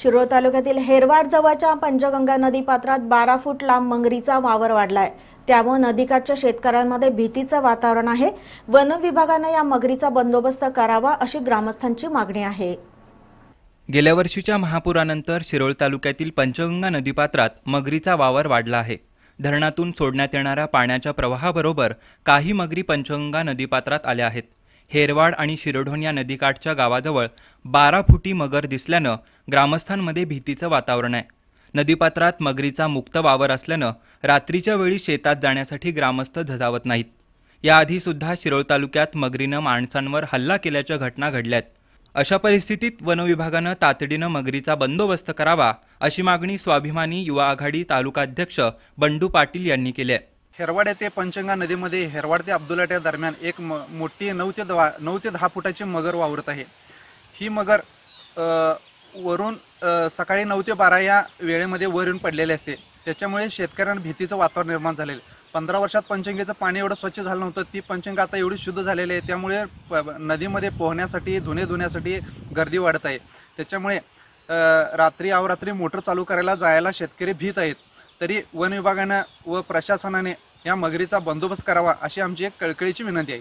शिरोळ तालुक्यातील हेरवाड जवळच्या पंचगंगा नदी पात्रात बारा फूट लांब मंगरीचा वावर वाढलाय त्यामुळे नदीकाठच्या शेतकऱ्यांमध्ये भीतीचं वातावरण आहे वन विभागानं या मगरीचा बंदोबस्त करावा अशी ग्रामस्थांची मागणी आहे गेल्या वर्षीच्या महापुरानंतर शिरोळ तालुक्यातील पंचगंगा नदीपात्रात मगरीचा वावर वाढला आहे धरणातून सोडण्यात येणाऱ्या पाण्याच्या प्रवाहाबरोबर काही मगरी पंचगंगा नदीपात्रात आल्या आहेत हेरवाड आणि शिरोढोण या नदीकाठच्या गावाजवळ बारा फुटी मगर दिसल्यानं ग्रामस्थांमध्ये भीतीचं वातावरण आहे नदीपात्रात मगरीचा मुक्त वावर असल्यानं रात्रीच्या वेळी शेतात जाण्यासाठी ग्रामस्थ झजावत नाहीत याआधीसुद्धा शिरोळ तालुक्यात मगरीनं माणसांवर हल्ला केल्याच्या घटना घडल्यात अशा परिस्थितीत वनविभागानं तातडीनं मगरीचा बंदोबस्त करावा अशी मागणी स्वाभिमानी युवा आघाडी तालुकाध्यक्ष बंडू पाटील यांनी केली आहे हेरवाड येथे पंचगंगा नदीमध्ये हेरवाड ते अब्दुलाट्या दरम्यान एक म मोठी नऊ ते दहा नऊ ते दहा फुटाची मगर वावरत आहे ही मगर वरून सकाळी नऊ ते बारा या वेळेमध्ये वर येऊन पडलेले असते त्याच्यामुळे शेतकऱ्यांना भीतीचं वातावरण निर्माण झालेलं पंधरा वर्षात पंचंगेचं पाणी एवढं स्वच्छ झालं नव्हतं ती पंचंग आता एवढी शुद्ध झालेली आहे त्यामुळे प नदीमध्ये पोहण्यासाठी धुणे धुण्यासाठी गर्दी वाढत आहे त्याच्यामुळे रात्री अवरात्री मोटर चालू करायला जायला शेतकरी भीत आहेत तरी वन विभागाने व प्रशासनाने या मगरीचा बंदोबस्त करावा अशी आमची एक कळकळीची विनंती आहे